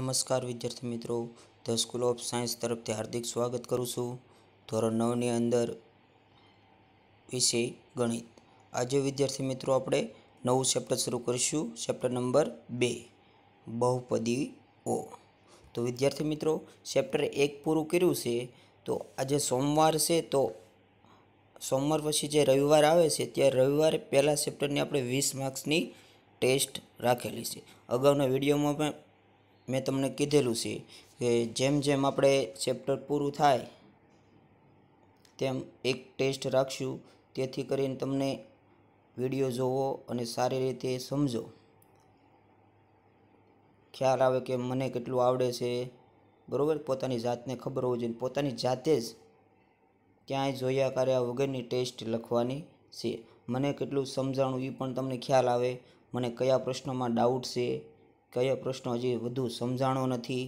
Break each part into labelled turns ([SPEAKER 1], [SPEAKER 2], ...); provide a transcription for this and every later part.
[SPEAKER 1] નમસ્કાર વિદ્યાર્થી મિત્રો ધ સ્કૂલ ઓફ સાયન્સ તરફથી હાર્દિક સ્વાગત કરું છું ધોરણ નવની અંદર વિષય ગણિત આજે વિદ્યાર્થી મિત્રો આપણે નવું ચેપ્ટર શરૂ કરીશું ચેપ્ટર નંબર બે બહુપદી ઓ તો વિદ્યાર્થી મિત્રો ચેપ્ટર એક પૂરું કર્યું છે તો આજે સોમવાર છે તો સોમવાર પછી જે રવિવાર આવે છે ત્યારે રવિવારે પહેલાં ચેપ્ટરની આપણે વીસ માર્ક્સની ટેસ્ટ રાખેલી છે અગાઉના વિડીયોમાં પણ મેં તમને કીધેલું છે કે જેમ જેમ આપણે ચેપ્ટર પૂરું થાય તેમ એક ટેસ્ટ રાખશું તેથી કરીને તમને વિડીયો જોવો અને સારી રીતે સમજો ખ્યાલ આવે કે મને કેટલું આવડે છે બરાબર પોતાની જાતને ખબર હોવી જોઈએ પોતાની જાતે જ ક્યાંય જોયા કર્યા વગરની ટેસ્ટ લખવાની છે મને કેટલું સમજાણું એ પણ તમને ખ્યાલ આવે મને કયા પ્રશ્નોમાં ડાઉટ છે કયો પ્રશ્ન હજી વધુ સમજાણો નથી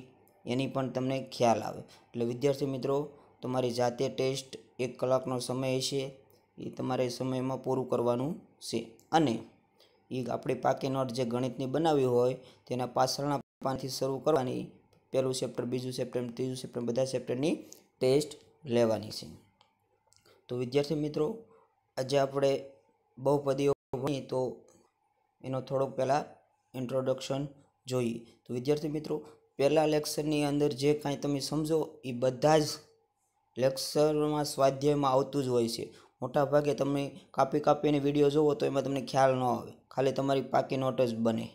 [SPEAKER 1] એની પણ તમને ખ્યાલ આવે એટલે વિદ્યાર્થી મિત્રો તમારી જાતે ટેસ્ટ એક કલાકનો સમય છે એ તમારે સમયમાં પૂરું કરવાનું છે અને એ આપણી પાકી નોટ જે ગણિતની બનાવી હોય તેના પાછળના પાનથી શરૂ કરવાની પહેલું ચેપ્ટર બીજું ચેપ્ટર ત્રીજું ચેપ્ટર બધા ચેપ્ટરની ટેસ્ટ લેવાની છે તો વિદ્યાર્થી મિત્રો આજે આપણે બહુપદીઓ ભણીએ તો એનો થોડોક પહેલાં ઇન્ટ્રોડક્શન જોઈએ તો વિદ્યાર્થી મિત્રો પહેલાં લેક્ચરની અંદર જે કાંઈ તમે સમજો એ બધા જ લેક્ચરમાં સ્વાધ્યાયમાં આવતું જ હોય છે મોટાભાગે તમે કાપી કાપીને વિડીયો જુઓ તો એમાં તમને ખ્યાલ ન આવે ખાલી તમારી પાકી નોટ જ બને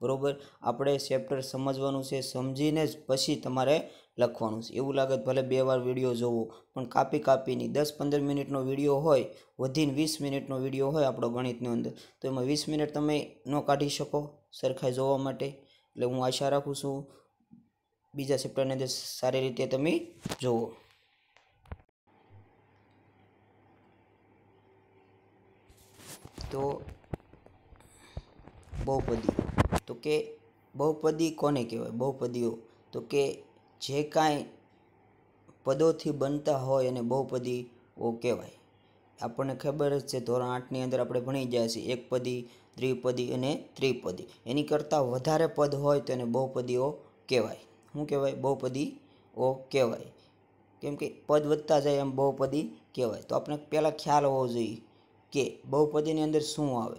[SPEAKER 1] બરાબર આપણે ચેપ્ટર સમજવાનું છે સમજીને જ પછી તમારે લખવાનું છે એવું લાગે ભલે બે વાર વિડીયો જોવો પણ કાપી કાપીની દસ પંદર મિનિટનો વિડીયો હોય વધીને વીસ મિનિટનો વિડીયો હોય આપણો ગણિતની અંદર તો એમાં વીસ મિનિટ તમે ન કાઢી શકો સરખાઈ જોવા માટે એટલે હું આશા રાખું છું બીજા ચેપ્ટરને અંદર સારી રીતે તમે જુઓ તો બહુપદી તો કે બહુપદી કોને કહેવાય બહુપદીઓ તો કે જે કાંઈ પદોથી બનતા હોય એને બહુપદીઓ કહેવાય આપણને ખબર જ છે ધોરણ આઠની અંદર આપણે ભણી જાય છે એકપદી દ્વિપદી અને ત્રિપદી એની કરતાં વધારે પદ હોય તો એને બહુપદીઓ કહેવાય શું કહેવાય બહુપદીઓ કહેવાય કેમ કે પદ વધતા જાય એમ બહુપદી કહેવાય તો આપણે પહેલાં ખ્યાલ હોવો જોઈએ કે બહુપદીની અંદર શું આવે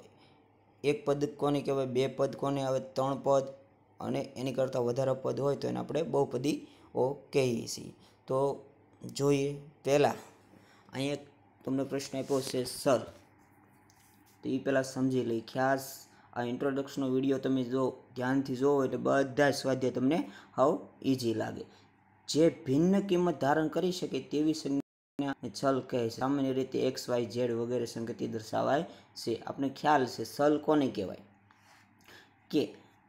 [SPEAKER 1] એક પદ કોને કહેવાય બે પદ કોને આવે ત્રણ પદ અને એની કરતાં વધારે પદ હોય તો એને આપણે બહુપદીઓ કહીએ છીએ તો જોઈએ પહેલાં અહીંયા તમને પ્રશ્ન આપ્યો છે સર તો એ પહેલાં સમજી લઈ ખાસ આ ઇન્ટ્રોડક્શનનો વિડીયો તમે જો ધ્યાનથી જોવો એટલે બધા સ્વાધ્યાય તમને હાવ ઇઝી લાગે જે ભિન્ન કિંમત ધારણ કરી શકે તેવી સંજ્ઞાને છલ કહે છે સામાન્ય રીતે એક્સ વાય ઝેડ વગેરે સંગતિ દર્શાવાય છે આપણે ખ્યાલ છે સલ કોને કહેવાય કે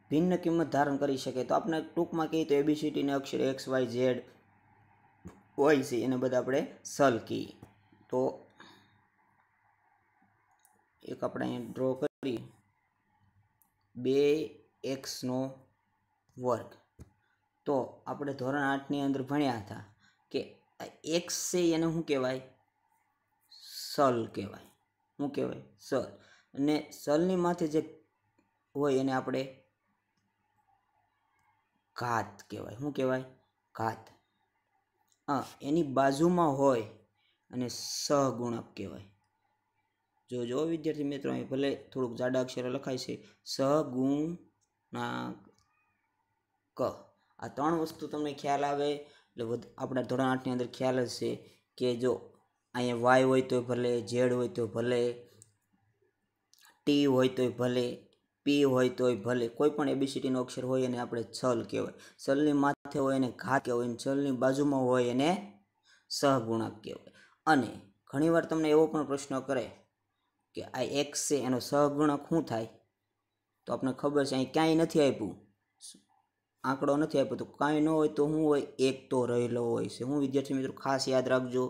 [SPEAKER 1] ભિન્ન કિંમત ધારણ કરી શકે તો આપણે ટૂંકમાં કહીએ તો એબીસીટીને અક્ષર એક્સ વાય ઝેડ હોય છે એને બધા આપણે સલ કહીએ તો એક આપણે અહીંયા ડ્રો કરી બે એક્સનો વર્ગ તો આપણે ધોરણ આઠની અંદર ભણ્યા હતા કે એક્સ છે એને શું કહેવાય સલ કહેવાય શું કહેવાય સલ અને સલની માથે જે હોય એને આપણે ઘાત કહેવાય શું કહેવાય ઘાત હા એની બાજુમાં હોય અને સહગુણક કહેવાય જો જો વિદ્યાર્થી મિત્રો અહીં ભલે થોડુંક જાડા અક્ષરો લખાય છે ક આ ત્રણ વસ્તુ તમને ખ્યાલ આવે એટલે આપણા ધોરણ આઠની અંદર ખ્યાલ જ છે કે જો અહીંયા વાય હોય તો ભલે ઝેડ હોય તો ભલે ટી હોય તોય ભલે પી હોય તોય ભલે કોઈ પણ એબીસીટીનો અક્ષર હોય એને આપણે છલ કહેવાય છલની માથે હોય એને ઘાત કહેવાય અને છલની બાજુમાં હોય એને સહગુણક કહેવાય અને ઘણીવાર તમને એવો પણ પ્રશ્ન કરે કે આ એક્સ છે એનો સહગુણક શું થાય તો આપણને ખબર છે અહીં ક્યાંય નથી આપ્યું આંકડો નથી આપ્યો તો કાંઈ ન હોય તો હું હોય એક તો રહેલો હોય છે હું વિદ્યાર્થી મિત્રો ખાસ યાદ રાખજો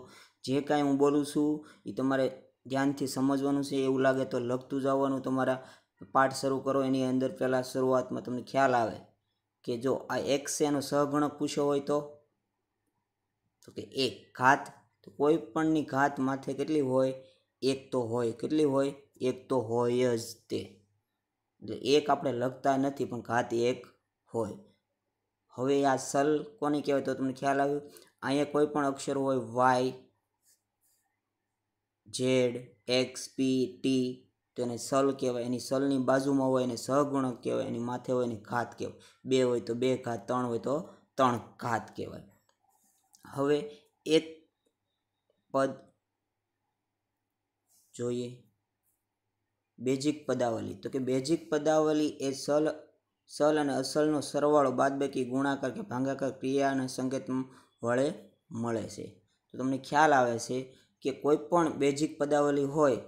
[SPEAKER 1] જે કાંઈ હું બોલું છું એ તમારે ધ્યાનથી સમજવાનું છે એવું લાગે તો લખતું જવાનું તમારા પાઠ શરૂ કરો એની અંદર પહેલાં શરૂઆતમાં તમને ખ્યાલ આવે કે જો આ એક્સ છે એનો સહગણક પૂછ્યો હોય તો તો કે એક ઘાત તો કોઈ પણની ઘાત માથે કેટલી હોય એક તો હોય કેટલી હોય એક તો હોય જ તે એટલે એક આપણે લખતા નથી પણ ઘાત એક હોય હવે આ સલ કોને કહેવાય તો તમને ખ્યાલ આવ્યો અહીંયા કોઈ પણ અક્ષર હોય y z x p t તો એને સલ કહેવાય એની સલની બાજુમાં હોય એને સહગુણક કહેવાય એની માથે હોય એને ઘાત કહેવાય બે હોય તો બે ઘાત ત્રણ હોય તો ત્રણ ઘાત કહેવાય હવે એક પદ જોઈએ બેઝિક પદાવલી તો કે બેઝિક પદાવલી એ સલ સલ અને અસલનો સરવાળો બાદબાકી ગુણાકાર કે ભાંગાકાર ક્રિયા અને સંકેત વડે મળે છે તો તમને ખ્યાલ આવે છે કે કોઈ પણ બેઝિક પદાવલી હોય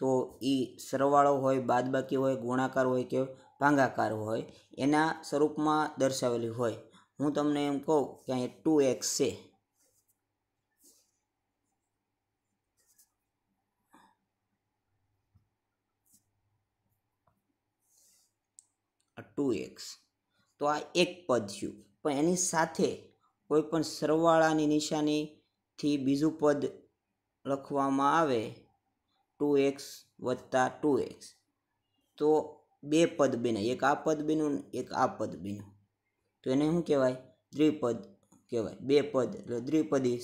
[SPEAKER 1] તો એ સરવાળો હોય બાદબાકી હોય ગુણાકાર હોય કે ભાંગાકાર હોય એના સ્વરૂપમાં દર્શાવેલી હોય હું તમને એમ કહું કે અહીંયા ટુ એક્સ છે ટુ એક્સ તો આ એક પદ થયું પણ એની સાથે કોઈ પણ સરવાળાની નિશાનીથી બીજું પદ લખવામાં આવે ટુ એક્સ વત્તા ટુ એક્સ તો બે પદ બન્યા એક આ પદ બન્યું એક આ પદ બન્યું તો એને શું કહેવાય દ્વિપદ કહેવાય બે પદ એટલે દ્વિપદી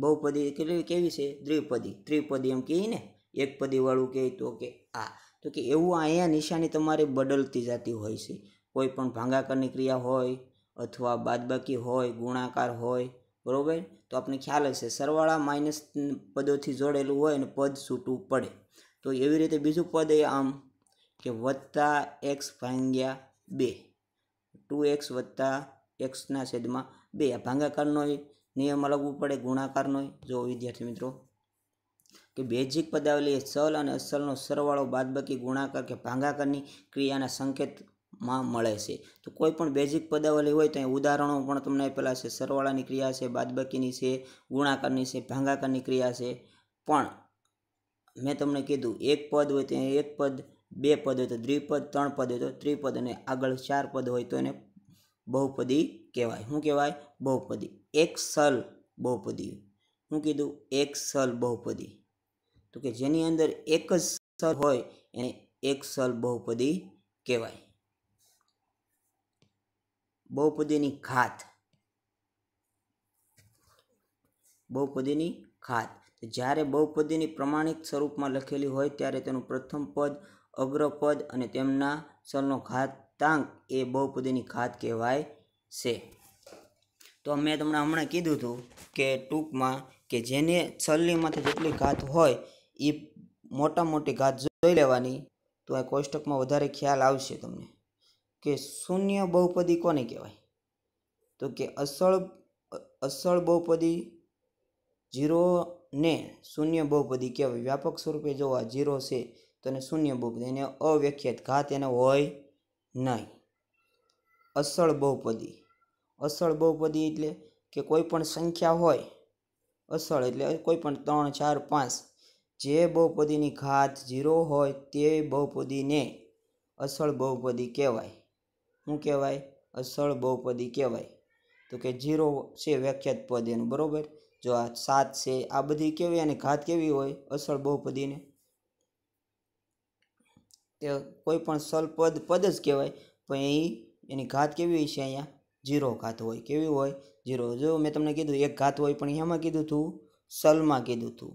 [SPEAKER 1] બહુપદી કેટલી કેવી છે દ્વિપદી ત્રિપદી એમ કહીએ ને એકપદીવાળું કહે તો કે આ તો કે એવું અહીંયા નિશાની તમારે બદલતી જતી હોય છે કોઈ પણ ભાંગાકારની ક્રિયા હોય અથવા બાદબાકી હોય ગુણાકાર હોય બરાબર તો આપણે ખ્યાલ હશે સરવાળા માઇનસ પદોથી જોડેલું હોય અને પદ છૂટવું પડે તો એવી રીતે બીજું પદ એ આમ કે વત્તા એક્સ ભાંગ્યા બે ટુ એક્સ વત્તા એક્સના છેદમાં બે આ ભાંગાકારનો નિયમ અલગ પડે ગુણાકારનો જો વિદ્યાર્થી મિત્રો કે બેઝિક પદાવલી એ ચલ અને અસલનો સરવાળો બાદબાકી ગુણાકાર કે ભાંગાકારની ક્રિયાના સંકેતમાં મળે છે તો કોઈ પણ બેઝિક પદાવલી હોય તો એ ઉદાહરણો પણ તમને પહેલાં છે સરવાળાની ક્રિયા છે બાદબાકીની છે ગુણાકારની છે ભાંગાકારની ક્રિયા છે પણ મેં તમને કીધું એક પદ હોય તો એક પદ બે પદ હોય તો દ્વિપદ ત્રણ પદ હોય તો ત્રિપદ અને આગળ ચાર પદ હોય તો એને બહુપદી કહેવાય શું કહેવાય બહુપદી એક સલ બહુપદી હું કીધું એક સલ બહુપદી તો કે જેની અંદર એક જ સલ હોય એને એક સલ બહુપદી કહેવાય બહુપદીની ઘાત બહુપદીની ઘાત જ્યારે બહુપદીની પ્રમાણિક સ્વરૂપમાં લખેલી હોય ત્યારે તેનું પ્રથમ પદ અગ્રપદ અને તેમના સલનો ઘાતાંક એ બહુપદીની ઘાત કહેવાય છે તો મેં તમને હમણાં કીધું હતું કે ટૂંકમાં કે જેને છલ્લી માથે જેટલી ઘાત હોય એ મોટા મોટી ઘાત જોઈ લેવાની તો એ કોષ્ટકમાં વધારે ખ્યાલ આવશે તમને કે શૂન્ય બહુપદી કોને કહેવાય તો કે અસળ અસળ બહુપદી જીરોને શૂન્ય બહુપદી કહેવાય વ્યાપક સ્વરૂપે જોવા આ જીરો છે તો એને શૂન્ય બહુપદી એને અવ્યાખ્યાત ઘાત એને હોય નહીં અસળ બહુપદી અસળ બહુપદી એટલે કે કોઈ પણ સંખ્યા હોય અસળ એટલે કોઈ પણ ત્રણ ચાર પાંચ જે બહુપદીની ઘાત ઝીરો હોય તે બહુપદીને અસળ બહુપદી કહેવાય શું કહેવાય અસળ બહુપદી કહેવાય તો કે ઝીરો છે વ્યાખ્યાત પદ એનું બરાબર જો આ સાત છે આ બધી કેવી અને ઘાત કેવી હોય અસળ બહુપદીને તે કોઈ પણ સલ પદ પદ જ કહેવાય પણ એ એની ઘાત કેવી હોય છે અહીંયા ઝીરો ઘાત હોય કેવી હોય ઝીરો જો મેં તમને કીધું એક ઘાત હોય પણ એમાં કીધું હતું સલમાં કીધું હતું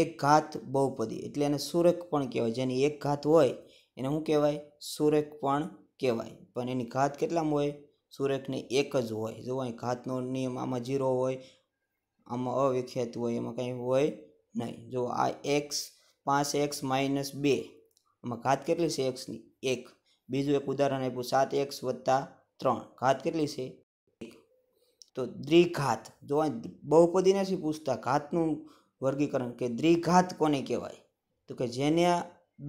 [SPEAKER 1] એક ઘાત બહુપદી એટલે એને સુરેખ પણ કહેવાય જેની એક ઘાત હોય એને શું કહેવાય સુરેખ પણ કહેવાય પણ એની ઘાત કેટલામાં હોય સુરેખને એક જ હોય જો અહીં ઘાતનો નિયમ આમાં જીરો હોય આમાં અવિખ્યાત હોય એમાં કંઈ હોય નહીં જો આ એક્સ પાંચ એક્સ માઇનસ બે આમાં ઘાત કેટલી છે એક્સની એક બીજું એક ઉદાહરણ આપ્યું સાત એક્સ વત્તા ત્રણ ઘાત કેટલી છે તો દ્વિઘાત જો બહુપદી નથી પૂછતા ઘાતનું વર્ગીકરણ કે દ્વિઘાત કોને કહેવાય તો કે જેને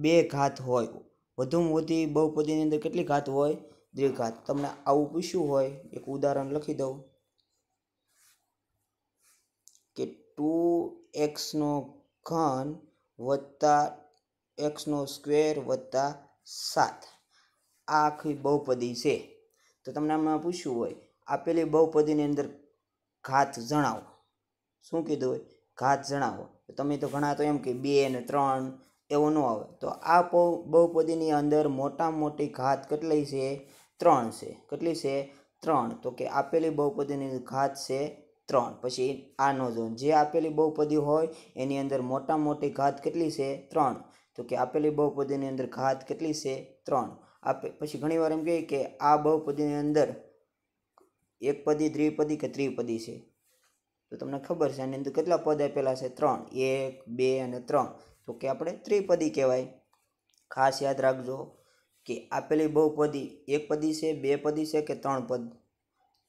[SPEAKER 1] બે ઘાત હોય વધુમાં વધુ બહુપદીની અંદર કેટલી ઘાત હોય દ્વિઘાત તમને આવું પૂછ્યું હોય એક ઉદાહરણ લખી દઉં કે ટુ એક્સનો ઘન વત્તા એક્સનો સ્ક્વેર વત્તા સાત આ આખી બહુપદી છે તો તમને હમણાં પૂછ્યું હોય આપેલી બહુપદીની અંદર ઘાત જણાવો શું કીધું હોય ઘાત જણાવો તમે તો ઘણા તો એમ કે બે ને ત્રણ એવો ન આવે તો આ બહુપદીની અંદર મોટામાં મોટી ઘાત કેટલી છે ત્રણ છે કેટલી છે ત્રણ તો કે આપેલી બહુપદીની ઘાત છે ત્રણ પછી આનો ઝોન જે આપેલી બહુપદી હોય એની અંદર મોટામાં મોટી ઘાત કેટલી છે ત્રણ તો કે આપેલી બહુપદીની અંદર ઘાત કેટલી છે ત્રણ આપે પછી ઘણીવાર એમ કહીએ કે આ બહુપદીની અંદર એકપદી દ્વિપદી કે ત્રિપદી છે તો તમને ખબર છે આની અંદર કેટલા પદ આપેલા છે ત્રણ એક બે અને ત્રણ તો કે આપણે ત્રિપદી કહેવાય ખાસ યાદ રાખજો કે આપેલી બહુપદી એક પદી છે બે પદી છે કે ત્રણ પદ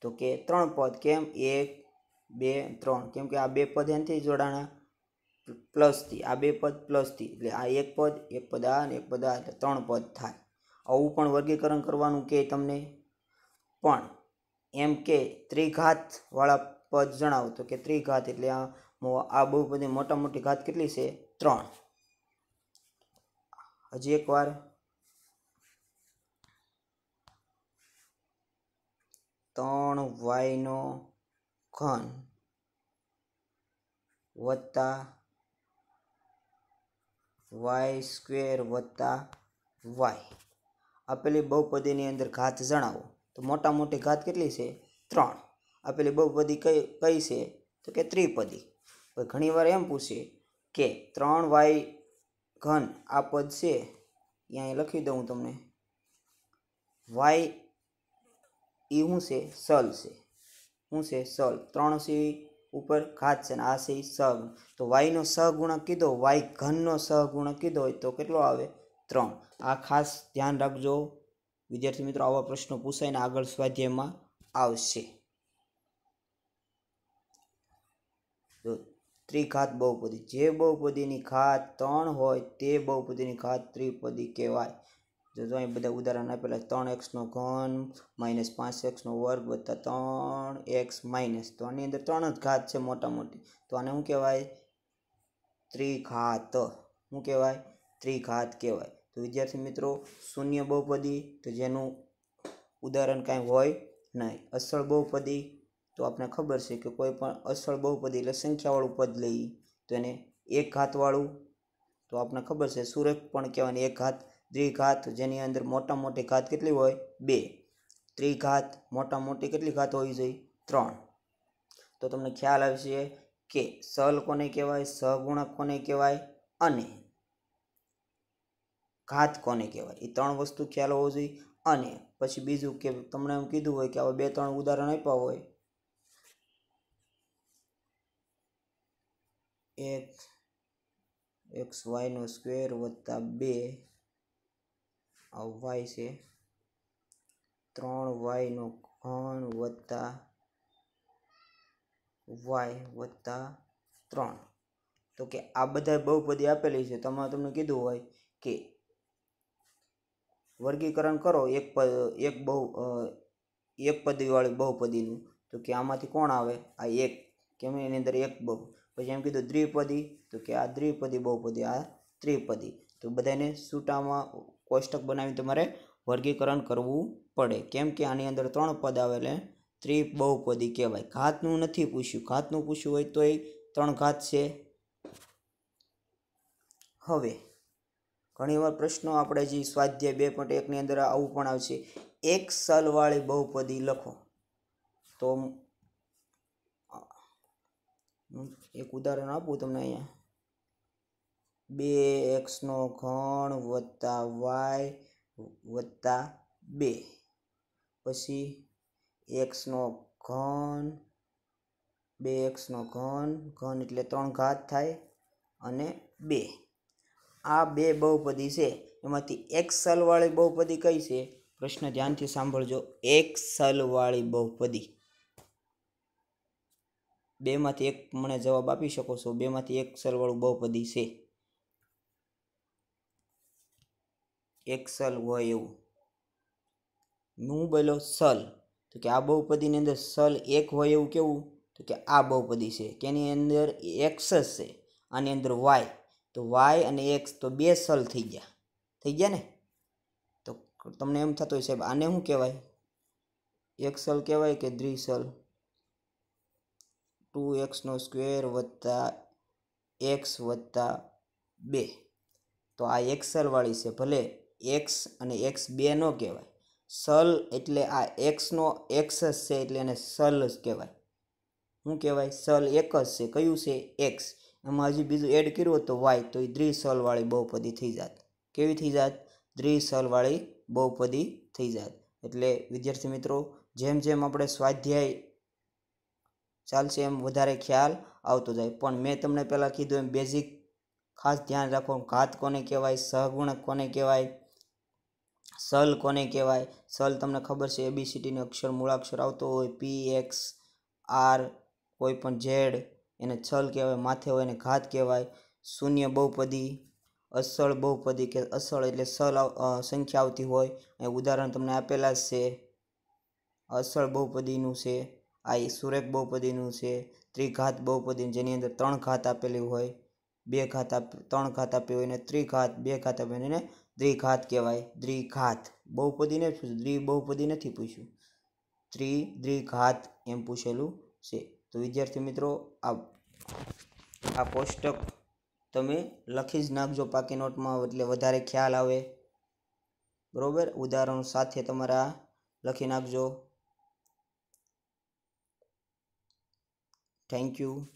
[SPEAKER 1] તો કે ત્રણ પદ કેમ એક બે ત્રણ કેમ કે આ બે પદ એનાથી જોડાણા પ્લસથી આ બે પદ પ્લસથી એટલે આ એક પદ એક પદ આ અને એક પદ આ એટલે ત્રણ પદ થાય આવું પણ વર્ગીકરણ કરવાનું કે તમને પણ એમ કે ત્રિઘાતવાળા પદ જણાઓ તો કે ત્રિઘાત એટલે આ બહુપદી મોટા મોટી ઘાત કેટલી છે 3 હજી એકવાર 3y નો ઘન + y² + y આપેલી બહુપદી ની અંદર ઘાત જણાઓ તો મોટા મોટી ઘાત કેટલી છે 3 આપેલી બહુપદી કઈ કઈ છે તો કે ત્રિપદી ઘણીવાર એમ પૂછે કે ત્રણ વાય ઘન આ પદ છે ત્યાં લખી દઉં હું તમને વાય એ શું છે સલ છે શું છે સલ ત્રણ છે ઉપર ઘાત છે ને આ છે સગ તો વાયનો સહગુણક કીધો વાય ઘનનો સહગુણક કીધો હોય તો કેટલો આવે ત્રણ આ ખાસ ધ્યાન રાખજો વિદ્યાર્થી મિત્રો આવા પ્રશ્નો પૂછાય ને આગળ સ્વાધ્યાયમાં આવશે જો ત્રિઘાત બહુપદી જે બહુપદીની ઘાત ત્રણ હોય તે બહુપદીની ઘાત ત્રિપદી કહેવાય જો અહીં બધા ઉદાહરણ આપેલા ત્રણ એક્સનો ઘન માઇનસ પાંચ એક્સનો વર્ગ વત્તા ત્રણ એક્સ માઇનસ તો આની અંદર ત્રણ જ ઘાત છે મોટા મોટી તો આને શું કહેવાય ત્રિઘાત શું કહેવાય ત્રિઘાત કહેવાય તો વિદ્યાર્થી મિત્રો શૂન્ય બહુપદી તો જેનું ઉદાહરણ કાંઈ હોય નહીં અસળ બહુપદી તો આપણે ખબર છે કે કોઈ પણ અસળ બહુપદી એટલે સંખ્યાવાળું પદ લઈએ તો એને એક ઘાતવાળું તો આપણને ખબર છે સુરત પણ કહેવાની એક ઘાત દ્વિઘાત જેની અંદર મોટા મોટી ઘાત કેટલી હોય બે ત્રિઘાત મોટા મોટી કેટલી ઘાત હોવી જોઈએ ત્રણ તો તમને ખ્યાલ આવશે કે સલ કોને કહેવાય સહગુણક કોને કહેવાય અને ઘાત કોને કહેવાય એ ત્રણ વસ્તુ ખ્યાલ હોવો જોઈએ અને પછી બીજું કે તમને એમ કીધું હોય કે હવે બે ત્રણ ઉદાહરણ આપ્યા હોય એક એક્સ વાયનો સ્ક્વેર વત્તા બે આ વાય છે ત્રણ વાયનો ઘણ વત્તા વાય વત્તા ત્રણ તો કે આ બધા બહુપદી આપેલી છે તમારે તમને કીધું હોય કે વર્ગીકરણ કરો એક પદ એક બહુ એક પદવીવાળી બહુપદીનું તો કે આમાંથી કોણ આવે આ એક કેમ એની અંદર એક બહુ પછી એમ કીધું દ્વિપદી તો કે આ દ્વિપદી બહુપદી આ ત્રિપદી તો બધાને સૂટામાં કોષ્ટક બનાવીને તમારે વર્ગીકરણ કરવું પડે કેમ કે આની અંદર ત્રણ પદ આવે એટલે ત્રિ બહુપદી કહેવાય ઘાતનું નથી પૂછ્યું ઘાતનું પૂછ્યું હોય તો એ ત્રણ ઘાત છે હવે ઘણીવાર પ્રશ્નો આપણે જે સ્વાધ્યાય બે પોઈન્ટ એકની અંદર આવું પણ આવશે એક સલવાળી બહુપદી લખો તો એક ઉદાહરણ આપું તમને અહીંયા બે એક્સનો ઘણ વત્તા વાય વત્તા બે પછી એક્સનો ઘન બે એક્સનો ઘન ઘન એટલે ત્રણ ઘાત થાય અને બે આ બે બહુપદી છે એમાંથી એક સલવાળી બહુપદી કઈ છે પ્રશ્ન ધ્યાનથી સાંભળજો એક સલવાળી બહુપદી બેમાંથી એક મને જવાબ આપી શકો છો બેમાંથી એક સરવાળું બહુપદી છે એક્સલ હોય એવું નું બોલો સલ તો કે આ બહુપદીની અંદર સલ એક હોય એવું કેવું તો કે આ બહુપદી છે કેની અંદર એક્સ છે આની અંદર વાય તો વાય અને એક્સ તો બે સલ થઈ ગયા થઈ ગયા ને તો તમને એમ થતું હોય સાહેબ આને શું કહેવાય એક્સલ કહેવાય કે દ્વિસલ ટુ એક્સનો સ્ક્વેર વત્તા એક્સ વત્તા બે તો આ એક્સલવાળી છે ભલે એક્સ અને એક્સ બે ન કહેવાય સલ એટલે આ એક્સનો એક્સ જ છે એટલે એને સલ જ કહેવાય શું કહેવાય સલ એક જ છે કયું છે એક્સ એમાં હજી બીજું એડ કર્યું હતું વાય તો એ દ્વિસલવાળી બહુપદી થઈ જાત કેવી થઈ જાત દ્વિસલવાળી બહુપદી થઈ જાત એટલે વિદ્યાર્થી મિત્રો જેમ જેમ આપણે સ્વાધ્યાય ચાલશે એમ વધારે ખ્યાલ આવતો જાય પણ મેં તમને પહેલાં કીધું એમ બેઝિક ખાસ ધ્યાન રાખો ઘાત કોને કહેવાય સહગુણક કોને કહેવાય સલ કોને કહેવાય સલ તમને ખબર છે એબીસીટીનો અક્ષર મૂળાક્ષર આવતો હોય પી એક્સ આર કોઈ પણ ઝેડ એને છલ કહેવાય માથે હોય એને ઘાત કહેવાય શૂન્ય બહુપદી અસળ બહુપદી કે અસળ એટલે સલ સંખ્યા આવતી હોય એ ઉદાહરણ તમને આપેલા જ છે અસળ બહુપદીનું છે આ સુરેખ બહુપદીનું છે ત્રિઘાત બહુપદીનું જેની અંદર ત્રણ ઘાત આપેલી હોય બે ઘાત આપ ત્રણ ઘાત આપી હોય ને ત્રિઘાત બે ઘાત આપી એને દ્વિઘાત કહેવાય દ્વિઘાત બહુપદીને પૂછ્યું દ્વિ બહુપદી નથી પૂછ્યું ત્રિ દ્વિઘાત એમ પૂછેલું છે તો વિદ્યાર્થી મિત્રો આ આ કોષ્ટક તમે લખી જ નાખજો પાકી નોટમાં એટલે વધારે ખ્યાલ આવે બરાબર ઉદાહરણ સાથે તમારા લખી નાખજો Thank you.